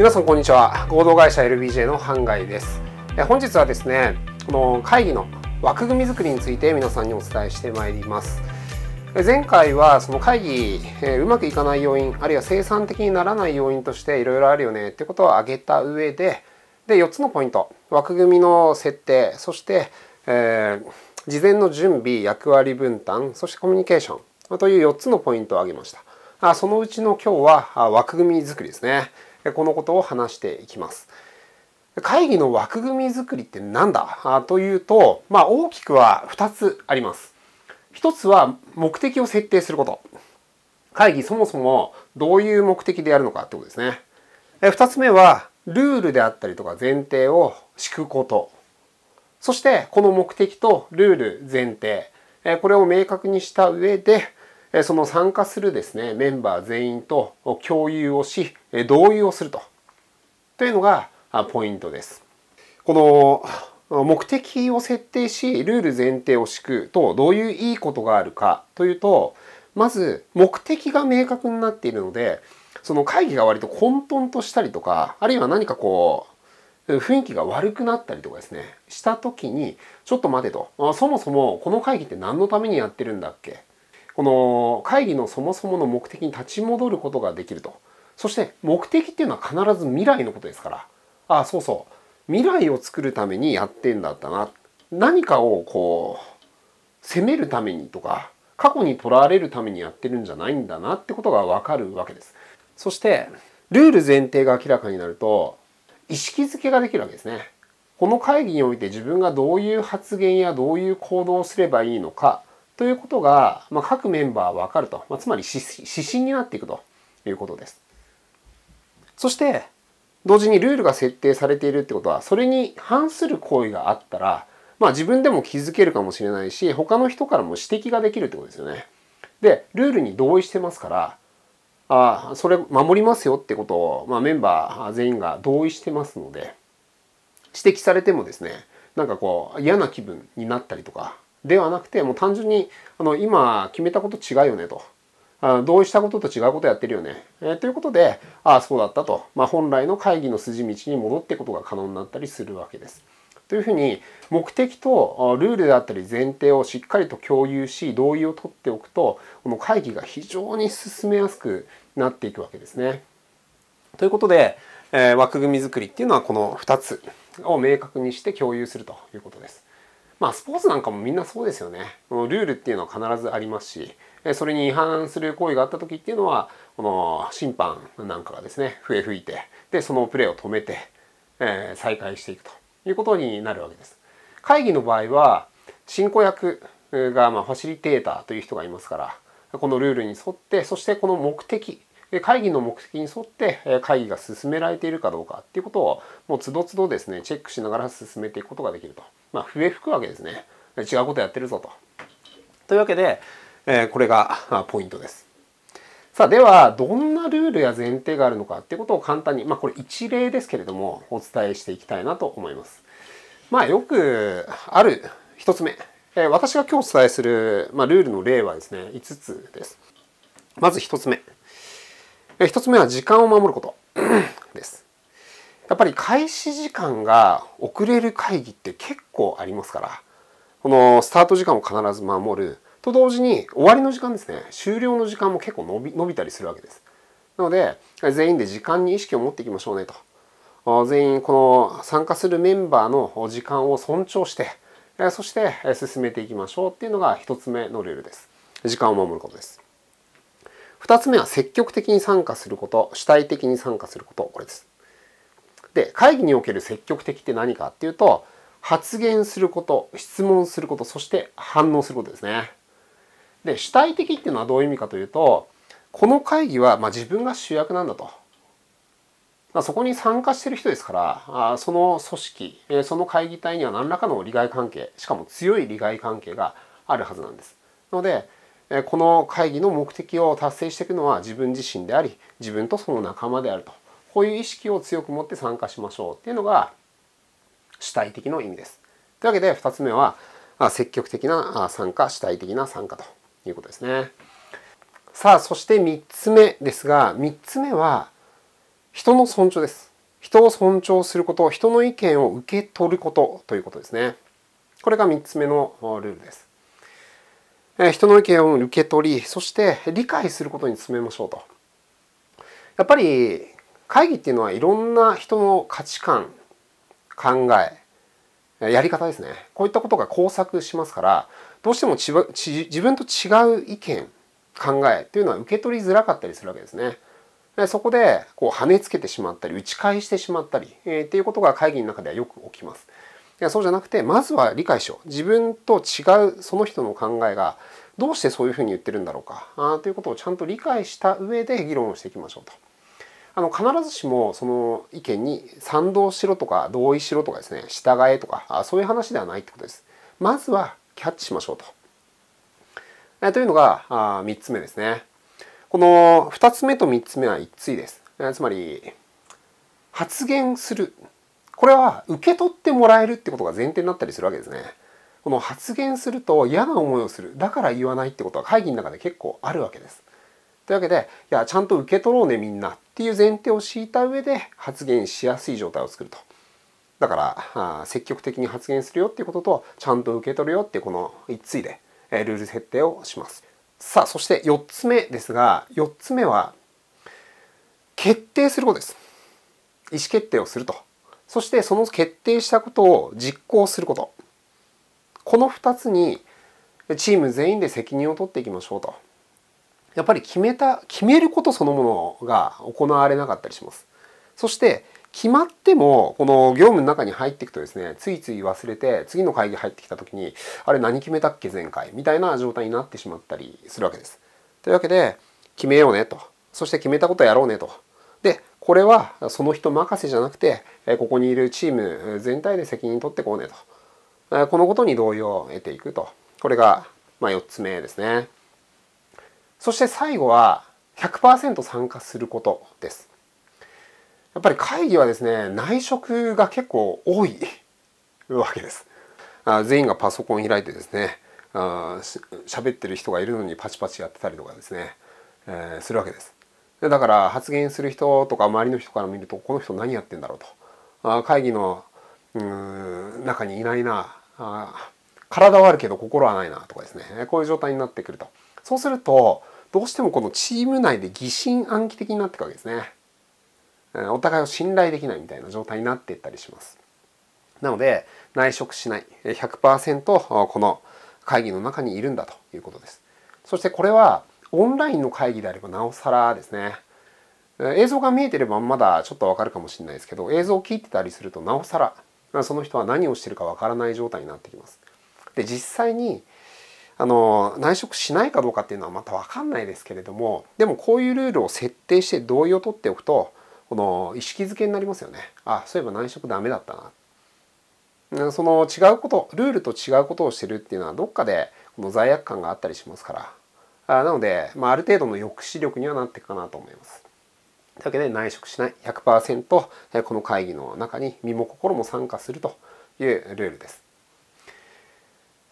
皆さんこんにちは合同会社 LBJ の半貝です本日はですねこの会議の枠組み作りについて皆さんにお伝えしてまいります前回はその会議、えうまくいかない要因あるいは生産的にならない要因としていろいろあるよねってことを挙げた上でで4つのポイント枠組みの設定そして、えー、事前の準備役割分担そしてコミュニケーションという4つのポイントを挙げましたあそのうちの今日は枠組み作りですねこのことを話していきます。会議の枠組み作りって何だというと、まあ、大きくは2つあります。1つは目的を設定すること。会議そもそもどういう目的でやるのかってことですね。2つ目はルールであったりとか前提を敷くこと。そしてこの目的とルール前提、これを明確にした上でその参加するですね、メンバー全員と共有をし、同意をすると。というのがポイントです。この目的を設定し、ルール前提を敷くとどういういいことがあるかというと、まず目的が明確になっているので、その会議が割と混沌としたりとか、あるいは何かこう、雰囲気が悪くなったりとかですね、した時に、ちょっと待てと。そもそもこの会議って何のためにやってるんだっけこの会議のそもそもの目的に立ち戻ることができると。そして目的っていうのは必ず未来のことですから。ああ、そうそう。未来を作るためにやってんだったな。何かをこう、責めるためにとか、過去にとらわれるためにやってるんじゃないんだなってことがわかるわけです。そして、ルール前提が明らかになると、意識づけができるわけですね。この会議において自分がどういう発言やどういう行動をすればいいのか、ということが、まあ、各メンバー分かると、まあ、つまり指針になっていくということです。そして同時にルールが設定されているってことはそれに反する行為があったら、まあ、自分でも気づけるかもしれないし他の人からも指摘ができるってことですよね。でルールに同意してますからあそれ守りますよってことを、まあ、メンバー全員が同意してますので指摘されてもですねなんかこう嫌な気分になったりとかではなくてもう単純にあの今決めたこと違うよねと。あ同意したことと違うことやってるよね。えー、ということで、ああ、そうだったと。まあ、本来の会議の筋道に戻ってことが可能になったりするわけです。というふうに、目的とルールであったり前提をしっかりと共有し、同意を取っておくと、この会議が非常に進めやすくなっていくわけですね。ということで、えー、枠組み作りっていうのはこの2つを明確にして共有するということです。まあスポーツなんかもみんなそうですよね。このルールっていうのは必ずありますし、それに違反する行為があった時っていうのは、この審判なんかがですね、笛吹いて、で、そのプレーを止めて、えー、再開していくということになるわけです。会議の場合は、進行役が、まファシリテーターという人がいますから、このルールに沿って、そしてこの目的、会議の目的に沿って会議が進められているかどうかっていうことをもうつどつどですねチェックしながら進めていくことができると。まあ、笛吹くわけですね。違うことやってるぞと。というわけで、えー、これがポイントです。さあではどんなルールや前提があるのかっていうことを簡単に、まあ、これ一例ですけれどもお伝えしていきたいなと思います。まあよくある一つ目、えー、私が今日お伝えする、まあ、ルールの例はですね5つです。まず一つ目。一つ目は時間を守ることです。やっぱり開始時間が遅れる会議って結構ありますから、このスタート時間を必ず守ると同時に終わりの時間ですね、終了の時間も結構伸び伸びたりするわけです。なので、全員で時間に意識を持っていきましょうねと。全員この参加するメンバーの時間を尊重して、そして進めていきましょうっていうのが1つ目のルールです。時間を守ることです。2つ目は積極的に参加すること、主体的に参加すること、これです。で会議における積極的って何かっていうと発言すること質問することそして反応することですね。で主体的っていうのはどういう意味かというとこの会議はまあ自分が主役なんだと。まあ、そこに参加してる人ですからあその組織、えー、その会議体には何らかの利害関係しかも強い利害関係があるはずなんです。ので、えー、この会議の目的を達成していくのは自分自身であり自分とその仲間であるとこういう意識を強く持って参加しましょうっていうのが主体的の意味です。というわけで2つ目は積極的な参加主体的な参加ということですね。さあそして3つ目ですが3つ目は人の尊重です。人を尊重すること人の意見を受け取ることということですね。これが3つ目のルールです。人の意見を受け取りそして理解することに努めましょうと。やっぱり会議っていうのはいろんな人の価値観考えやり方ですねこういったことが交錯しますからどうしても自分と違う意見考えというのは受け取りづらかったりするわけですね。そこでこう跳ねつけてしまったり打ち返してしまったり、えー、っていうことが会議の中ではよく起きます。いやそうじゃなくてまずは理解しよう自分と違うその人の考えがどうしてそういうふうに言ってるんだろうかあということをちゃんと理解した上で議論をしていきましょうと。あの必ずしもその意見に賛同しろとか同意しろとかですね従えとかそういう話ではないってことです。まずはキャッチしましょうと。えというのがあ3つ目ですね。この2つ目と3つ目は一対です。えつまり発言する。これは受け取ってもらえるってことが前提になったりするわけですね。この発言すると嫌な思いをする。だから言わないってことは会議の中で結構あるわけです。というわけで、いや、ちゃんと受け取ろうね、みんなっっていう前提を敷いた上で発言しやすい状態を作ると。だから積極的に発言するよっていうこととちゃんと受け取るよっていうこの一対でルール設定をします。さあそして4つ目ですが4つ目は決定することです。意思決定をすると。そしてその決定したことを実行すること。この2つにチーム全員で責任を取っていきましょうと。やっぱり決めた決めることそのものが行われなかったりします。そして決まってもこの業務の中に入っていくとですねついつい忘れて次の会議入ってきた時にあれ何決めたっけ前回みたいな状態になってしまったりするわけです。というわけで決めようねとそして決めたことやろうねと。でこれはその人任せじゃなくてここにいるチーム全体で責任取ってこうねとこのことに同意を得ていくとこれがま4つ目ですね。そして最後は100%参加することです。やっぱり会議はですね、内職が結構多いわけです。あ全員がパソコン開いてですね、あ喋ってる人がいるのにパチパチやってたりとかですね、えー、するわけです。だから発言する人とか周りの人から見ると、この人何やってんだろうと。あ会議のうん中にいないなあ。体はあるけど心はないなとかですね、こういう状態になってくると。そうすると、どうしてもこのチーム内で疑心暗鬼的になっていくわけですね。お互いを信頼できないみたいな状態になっていったりします。なので内職しない100%この会議の中にいるんだということです。そしてこれはオンラインの会議であればなおさらですね。映像が見えてればまだちょっとわかるかもしれないですけど映像を聞いてたりするとなおさらその人は何をしてるかわからない状態になってきます。で実際にあの内職しないかどうかっていうのはまた分かんないですけれどもでもこういうルールを設定して同意を取っておくとこの意識づけになりますよねあそういえば内職ダメだったなその違うことルールと違うことをしてるっていうのはどっかでこの罪悪感があったりしますからあなので、まあ、ある程度の抑止力にはなっていくかなと思います。というわけで内職しない100%この会議の中に身も心も参加するというルールです。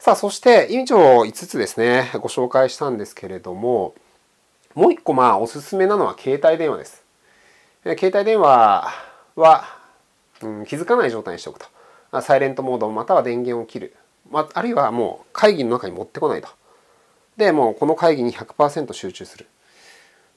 さあ、そして以上5つですね、ご紹介したんですけれども、もう1個まあおすすめなのは携帯電話です。携帯電話は、うん、気づかない状態にしておくと。サイレントモードまたは電源を切る。まあ、あるいはもう会議の中に持ってこないと。で、もうこの会議に100%集中する。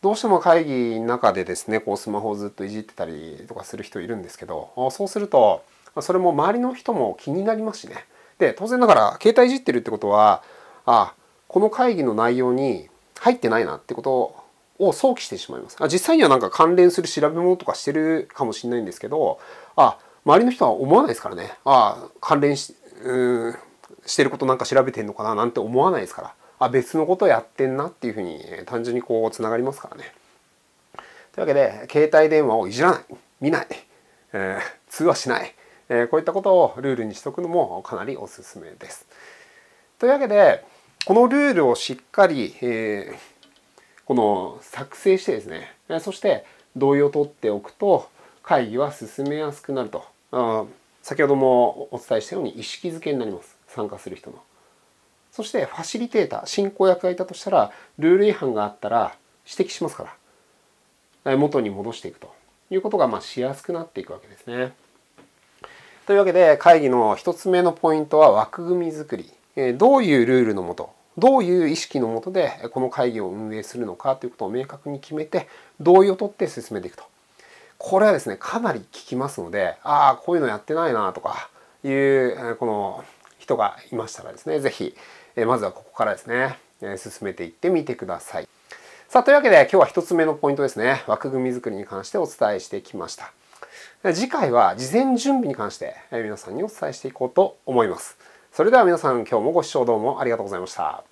どうしても会議の中でですね、こうスマホをずっといじってたりとかする人いるんですけど、そうすると、それも周りの人も気になりますしね。で当然ながら携帯いじってるってことはあこの会議の内容に入ってないなってことを想起してしまいますあ実際にはなんか関連する調べ物とかしてるかもしれないんですけどあ周りの人は思わないですからねあ関連しうんしてることなんか調べてんのかななんて思わないですからあ別のことやってんなっていうふうに単純にこうつながりますからね。というわけで携帯電話をいじらない見ない、えー、通話しないえこういったことをルールにしておくのもかなりおすすめです。というわけでこのルールをしっかり、えこの作成してですねそして同意を取っておくと会議は進めやすくなるとあ先ほどもお伝えしたように意識づけになります参加する人の。そしてファシリテーター進行役がいたとしたらルール違反があったら指摘しますから元に戻していくということがまあしやすくなっていくわけですね。というわけで会議の1つ目のポイントは枠組み作り。どういうルールのもと、どういう意識のもとでこの会議を運営するのかということを明確に決めて同意を取って進めていくと。これはですね、かなり効きますので、ああ、こういうのやってないなとかいうこの人がいましたらですね、是非まずはここからですね、進めていってみてください。さあ、というわけで今日は1つ目のポイントですね、枠組み作りに関してお伝えしてきました。次回は事前準備に関して皆さんにお伝えしていこうと思います。それでは皆さん今日もご視聴どうもありがとうございました。